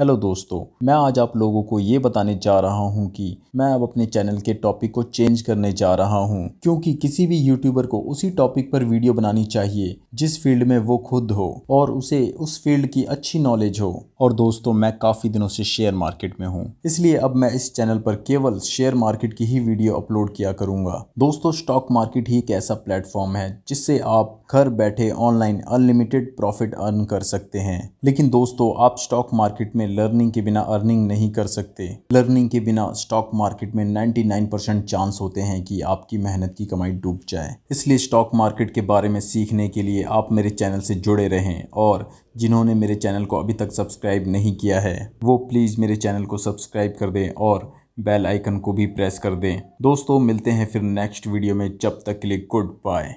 hello दोस्तों मैं आज आप लोगों को ये बताने जा रहा हूँ कि मैं अब अपने चैनल के टॉपिक को चेंज करने जा रहा हूँ क्योंकि किसी भी यूट्यूबर को उसी टॉपिक पर वीडियो बनानी चाहिए जिस फील्ड में वो खुद हो और उसे उस फील्ड की अच्छी नॉलेज हो और दोस्तों मैं काफ़ी दिनों से शेयर मार्केट में हूँ इसलिए अब मैं इस चैनल पर केवल शेयर मार्केट की ही वीडियो अपलोड किया करूँगा दोस्तों स्टॉक मार्केट ही एक ऐसा प्लेटफॉर्म है जिससे आप घर बैठे ऑनलाइन अनलिमिटेड प्रॉफिट अर्न कर सकते हैं लेकिन दोस्तों आप स्टॉक मार्केट में में लर्निंग के बिना अर्निंग नहीं कर सकते लर्निंग के बिना स्टॉक मार्केट में 99 परसेंट चांस होते हैं कि आपकी मेहनत की कमाई डूब जाए इसलिए स्टॉक मार्केट के बारे में सीखने के लिए आप मेरे चैनल से जुड़े रहें और जिन्होंने मेरे चैनल को अभी तक सब्सक्राइब नहीं किया है वो प्लीज़ मेरे चैनल को सब्सक्राइब कर दें और बेल आइकन को भी प्रेस कर दें दोस्तों मिलते हैं फिर नेक्स्ट वीडियो में जब तक के लिए गुड बाय